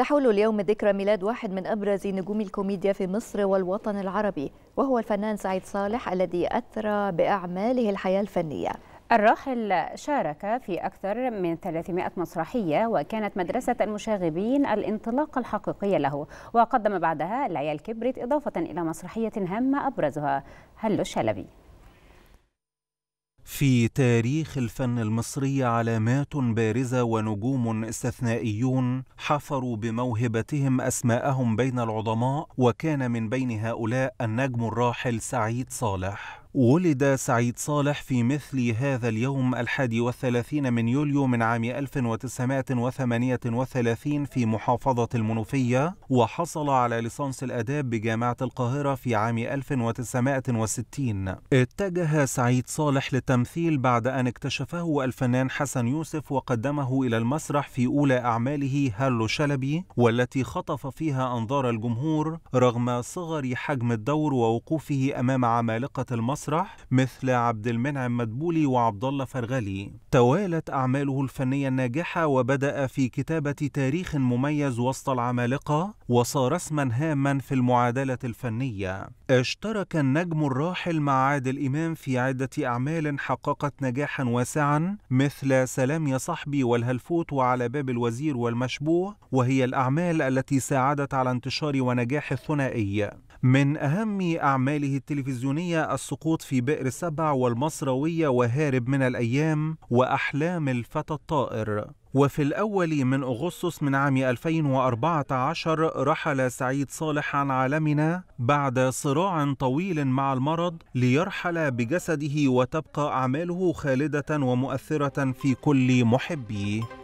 تحول اليوم ذكرى ميلاد واحد من أبرز نجوم الكوميديا في مصر والوطن العربي وهو الفنان سعيد صالح الذي أثرى بأعماله الحياة الفنية الراحل شارك في أكثر من 300 مسرحية وكانت مدرسة المشاغبين الانطلاقة الحقيقية له وقدم بعدها العيال كبرت إضافة إلى مسرحية هامة أبرزها هلو الشلبي في تاريخ الفن المصري علامات بارزه ونجوم استثنائيون حفروا بموهبتهم اسماءهم بين العظماء وكان من بين هؤلاء النجم الراحل سعيد صالح ولد سعيد صالح في مثل هذا اليوم الحادي والثلاثين من يوليو من عام 1938 في محافظة المنوفية وحصل على ليسانس الآداب بجامعة القاهرة في عام 1960 اتجه سعيد صالح للتمثيل بعد أن اكتشفه الفنان حسن يوسف وقدمه إلى المسرح في أولى أعماله هالو شلبي والتي خطف فيها أنظار الجمهور رغم صغر حجم الدور ووقوفه أمام عمالقة المسرح المسرح مثل عبد المنعم مدبولي وعبد الله فرغلي توالت أعماله الفنية الناجحة وبدأ في كتابة تاريخ مميز وسط العمالقة وصار اسما هاما في المعادلة الفنية اشترك النجم الراحل مع عادل إمام في عدة أعمال حققت نجاحا واسعا مثل سلام يا صاحبي والهلفوت وعلى باب الوزير والمشبوه وهي الأعمال التي ساعدت على انتشار ونجاح الثنائي من أهم أعماله التلفزيونية السقوط في بئر سبع والمصروية وهارب من الأيام وأحلام الفتى الطائر وفي الأول من أغسطس من عام 2014 رحل سعيد صالح عن عالمنا بعد صراع طويل مع المرض ليرحل بجسده وتبقى أعماله خالدة ومؤثرة في كل محبيه